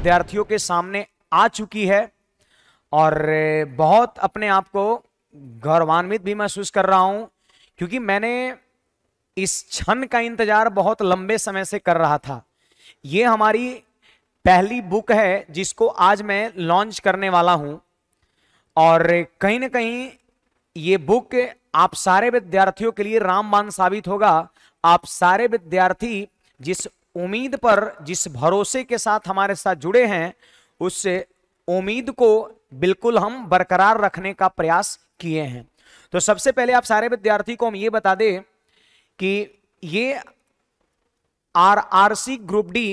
विद्यार्थियों के सामने आ चुकी है और बहुत अपने आप को गौरवान्वित भी महसूस कर रहा हूं क्योंकि मैंने इस क्षण का इंतजार बहुत लंबे समय से कर रहा था ये हमारी पहली बुक है जिसको आज मैं लॉन्च करने वाला हूं और कहीं ना कहीं ये बुक आप सारे विद्यार्थियों के लिए रामबान साबित होगा आप सारे विद्यार्थी जिस उम्मीद पर जिस भरोसे के साथ हमारे साथ जुड़े हैं उससे उम्मीद को बिल्कुल हम बरकरार रखने का प्रयास किए हैं तो सबसे पहले आप सारे विद्यार्थी को हम ये बता दें कि ये R R C group D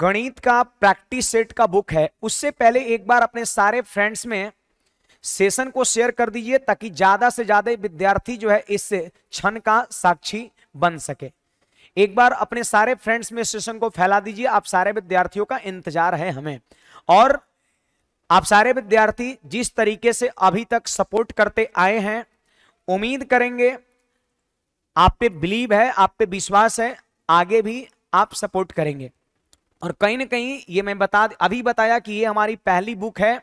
गणित का प्रैक्टिस सेट का बुक है उससे पहले एक बार अपने सारे फ्रेंड्स में सेशन को शेयर कर दीजिए ताकि ज्यादा से ज्यादा विद्यार्थी जो है इस क्षण का साक्षी बन सके एक बार अपने सारे फ्रेंड्स में सेशन को फैला दीजिए आप सारे विद्यार्थियों का इंतजार है हमें और आप सारे विद्यार्थी जिस तरीके से अभी तक सपोर्ट करते आए हैं उम्मीद करेंगे आप पे बिलीव है आप पे विश्वास है आगे भी आप सपोर्ट करेंगे और कहीं ना कहीं ये मैं बता अभी बताया कि ये हमारी पहली बुक है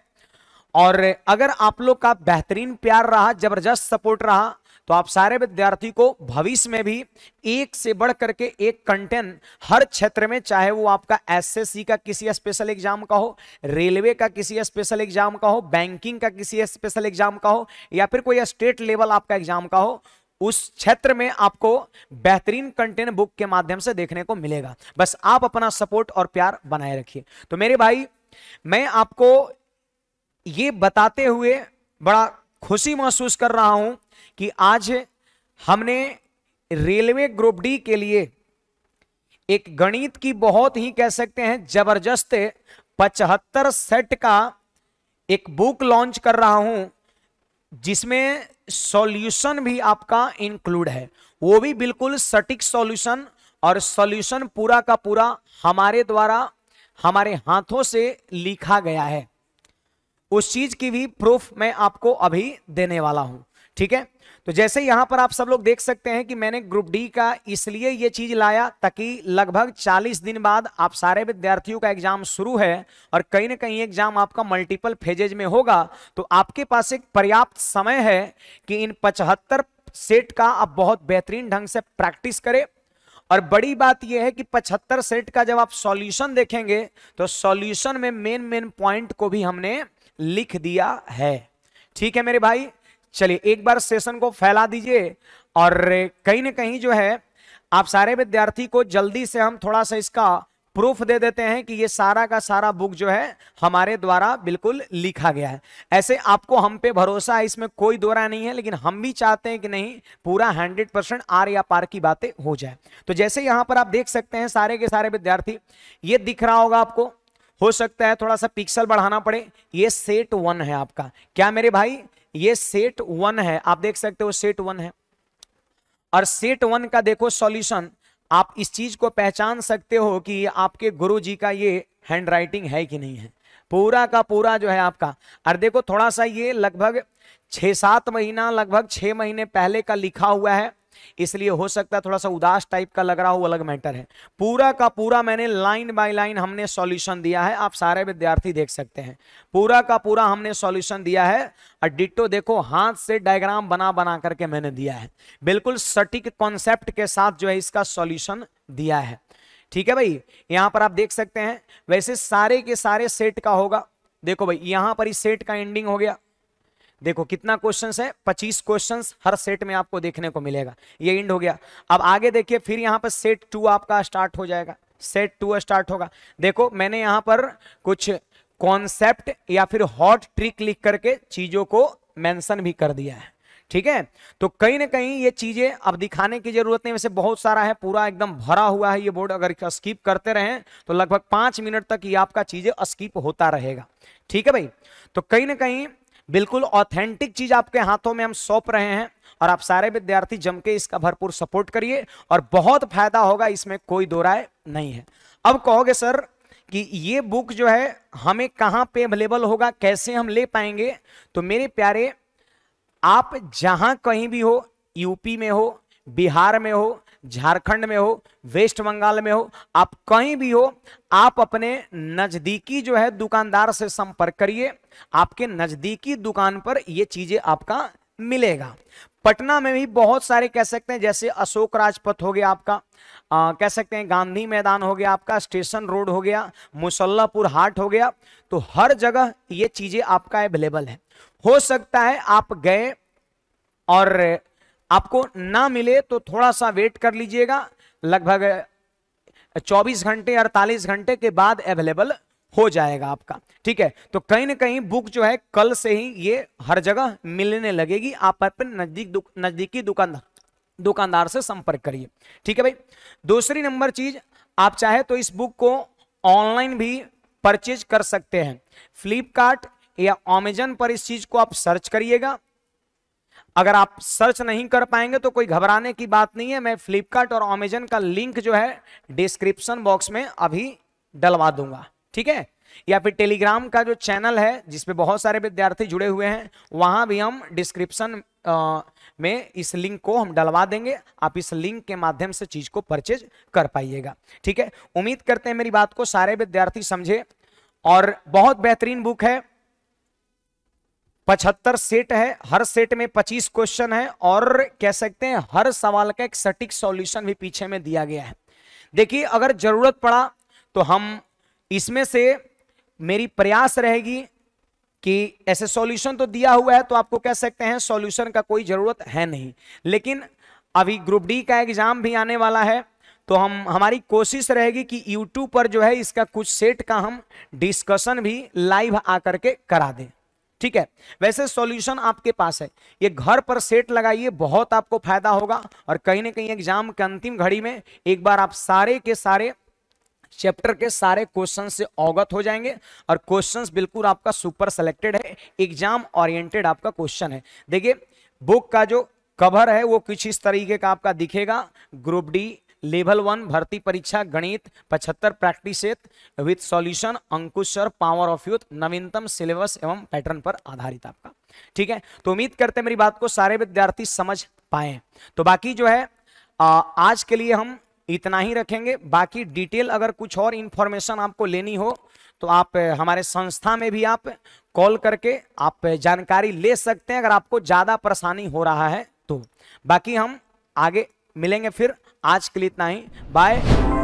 और अगर आप लोग का बेहतरीन प्यार रहा जबरदस्त सपोर्ट रहा तो आप सारे विद्यार्थी को भविष्य में भी एक से बढ़ करके एक कंटेंट हर क्षेत्र में चाहे वो आपका एसएससी का किसी स्पेशल एग्जाम का हो रेलवे का किसी स्पेशल एग्जाम का हो बैंकिंग का किसी स्पेशल एग्जाम का हो या फिर कोई स्टेट लेवल आपका एग्जाम का हो उस क्षेत्र में आपको बेहतरीन कंटेंट बुक के माध्यम से देखने को मिलेगा बस आप अपना सपोर्ट और प्यार बनाए रखिए तो मेरे भाई मैं आपको ये बताते हुए बड़ा खुशी महसूस कर रहा हूं कि आज हमने रेलवे ग्रुप डी के लिए एक गणित की बहुत ही कह सकते हैं जबरदस्त पचहत्तर सेट का एक बुक लॉन्च कर रहा हूं जिसमें सॉल्यूशन भी आपका इंक्लूड है वो भी बिल्कुल सटीक सॉल्यूशन और सॉल्यूशन पूरा का पूरा हमारे द्वारा हमारे हाथों से लिखा गया है उस चीज की भी प्रूफ मैं आपको अभी देने वाला हूं ठीक है तो जैसे यहां पर आप सब लोग देख सकते हैं कि मैंने ग्रुप डी का इसलिए ये चीज लाया ताकि लगभग 40 दिन बाद आप सारे विद्यार्थियों का एग्जाम शुरू है और कहीं ना कहीं एग्जाम आपका मल्टीपल फेजेज में होगा तो आपके पास एक पर्याप्त समय है कि इन पचहत्तर सेट का आप बहुत बेहतरीन ढंग से प्रैक्टिस करें और बड़ी बात यह है कि 75 सेट का जब आप सॉल्यूशन देखेंगे तो सॉल्यूशन में मेन मेन पॉइंट को भी हमने लिख दिया है ठीक है मेरे भाई चलिए एक बार सेशन को फैला दीजिए और कहीं ना कहीं जो है आप सारे विद्यार्थी को जल्दी से हम थोड़ा सा इसका प्रूफ दे देते हैं कि ये सारा का सारा बुक जो है हमारे द्वारा बिल्कुल लिखा गया है ऐसे आपको हम पे भरोसा है इसमें कोई दौरा नहीं है लेकिन हम भी चाहते हैं कि नहीं पूरा हंड्रेड परसेंट आर या पार की बातें हो जाए तो जैसे यहां पर आप देख सकते हैं सारे के सारे विद्यार्थी ये दिख रहा होगा आपको हो सकता है थोड़ा सा पिक्सल बढ़ाना पड़े ये सेट वन है आपका क्या मेरे भाई ये सेट वन है आप देख सकते हो सेट वन है और सेट वन का देखो सॉल्यूशन आप इस चीज को पहचान सकते हो कि आपके गुरु जी का ये हैंड राइटिंग है कि नहीं है पूरा का पूरा जो है आपका और देखो थोड़ा सा ये लगभग छह सात महीना लगभग छः महीने पहले का लिखा हुआ है इसलिए हो सकता है थोड़ा सा उदास टाइप का लग रहा हो अलग मैटर है पूरा का पूरा मैंने लाइन बाय लाइन हमने सॉल्यूशन दिया है आप सारे विद्यार्थी देख सकते हैं पूरा का पूरा हमने सॉल्यूशन दिया है और डिटो देखो हाथ से डायग्राम बना बना करके मैंने दिया है बिल्कुल सटीक कॉन्सेप्ट के साथ जो है इसका सॉल्यूशन दिया है ठीक है भाई यहां पर आप देख सकते हैं वैसे सारे के सारे सेट का होगा देखो भाई यहां पर ही सेट का एंडिंग हो गया देखो कितना क्वेश्चन है पच्चीस क्वेश्चन हर सेट में आपको देखने को मिलेगा ये इंड हो गया अब आगे देखिए फिर यहाँ पर सेट टू आपका स्टार्ट हो जाएगा सेट टू स्टार्ट होगा देखो मैंने यहां पर कुछ कॉन्सेप्ट या फिर हॉट ट्रिक लिख करके चीजों को मेंशन भी कर दिया है ठीक है तो कहीं ना कहीं ये चीजें अब दिखाने की जरूरत नहीं वैसे बहुत सारा है पूरा एकदम भरा हुआ है ये बोर्ड अगर स्किप करते रहें तो लगभग पांच मिनट तक ये आपका चीजें स्किप होता रहेगा ठीक है भाई तो कहीं ना कहीं बिल्कुल ऑथेंटिक चीज आपके हाथों में हम सौंप रहे हैं और आप सारे विद्यार्थी जम के इसका भरपूर सपोर्ट करिए और बहुत फायदा होगा इसमें कोई दो राय नहीं है अब कहोगे सर कि ये बुक जो है हमें कहाँ पे अवेलेबल होगा कैसे हम ले पाएंगे तो मेरे प्यारे आप जहां कहीं भी हो यूपी में हो बिहार में हो झारखंड में हो वेस्ट बंगाल में हो आप कहीं भी हो आप अपने नज़दीकी जो है दुकानदार से संपर्क करिए आपके नज़दीकी दुकान पर यह चीज़ें आपका मिलेगा पटना में भी बहुत सारे कह सकते हैं जैसे अशोक राजपथ हो गया आपका आ, कह सकते हैं गांधी मैदान हो गया आपका स्टेशन रोड हो गया मुसल्लापुर हाट हो गया तो हर जगह ये चीज़ें आपका अवेलेबल है हो सकता है आप गए और आपको ना मिले तो थोड़ा सा वेट कर लीजिएगा लगभग 24 घंटे अड़तालीस घंटे के बाद अवेलेबल हो जाएगा आपका ठीक है तो कहीं ना कहीं बुक जो है कल से ही ये हर जगह मिलने लगेगी आप अपने नजदीक दुक, नजदीकी दुकानदार दुकानदार से संपर्क करिए ठीक है भाई दूसरी नंबर चीज आप चाहे तो इस बुक को ऑनलाइन भी परचेज कर सकते हैं फ्लिपकार्ट या अमेजन पर इस चीज को आप सर्च करिएगा अगर आप सर्च नहीं कर पाएंगे तो कोई घबराने की बात नहीं है मैं फ्लिपकार्ट और अमेजन का लिंक जो है डिस्क्रिप्शन बॉक्स में अभी डलवा दूंगा ठीक है या फिर टेलीग्राम का जो चैनल है जिसपे बहुत सारे विद्यार्थी जुड़े हुए हैं वहां भी हम डिस्क्रिप्शन में इस लिंक को हम डलवा देंगे आप इस लिंक के माध्यम से चीज को परचेज कर पाइएगा ठीक है उम्मीद करते हैं मेरी बात को सारे विद्यार्थी समझे और बहुत बेहतरीन बुक है पचहत्तर सेट है हर सेट में पच्चीस क्वेश्चन है और कह सकते हैं हर सवाल का एक सटीक सॉल्यूशन भी पीछे में दिया गया है देखिए अगर जरूरत पड़ा तो हम इसमें से मेरी प्रयास रहेगी कि ऐसे सॉल्यूशन तो दिया हुआ है तो आपको कह सकते हैं सॉल्यूशन का कोई ज़रूरत है नहीं लेकिन अभी ग्रुप डी का एग्ज़ाम भी आने वाला है तो हम हमारी कोशिश रहेगी कि यूट्यूब पर जो है इसका कुछ सेट का हम डिस्कशन भी लाइव आकर के करा दें ठीक है वैसे सॉल्यूशन आपके पास है ये घर पर सेट लगाइए बहुत आपको फायदा होगा और कहीं ना कहीं एग्जाम के अंतिम घड़ी में एक बार आप सारे के सारे चैप्टर के सारे क्वेश्चन से अवगत हो जाएंगे और क्वेश्चंस बिल्कुल आपका सुपर सेलेक्टेड है एग्जाम ओरिएंटेड आपका क्वेश्चन है देखिए बुक का जो कवर है वो कुछ इस तरीके का आपका दिखेगा ग्रुप डी लेवल वन भर्ती परीक्षा गणित पचहत्तर प्रैक्टिस विथ सॉल्यूशन अंकुश और पावर ऑफ यूथ नवीनतम सिलेबस एवं पैटर्न पर आधारित आपका ठीक है तो उम्मीद करते हैं मेरी बात को सारे विद्यार्थी समझ पाए तो बाकी जो है आ, आज के लिए हम इतना ही रखेंगे बाकी डिटेल अगर कुछ और इन्फॉर्मेशन आपको लेनी हो तो आप हमारे संस्था में भी आप कॉल करके आप जानकारी ले सकते हैं अगर आपको ज़्यादा परेशानी हो रहा है तो बाकी हम आगे मिलेंगे फिर आज के लिए इतना ही बाय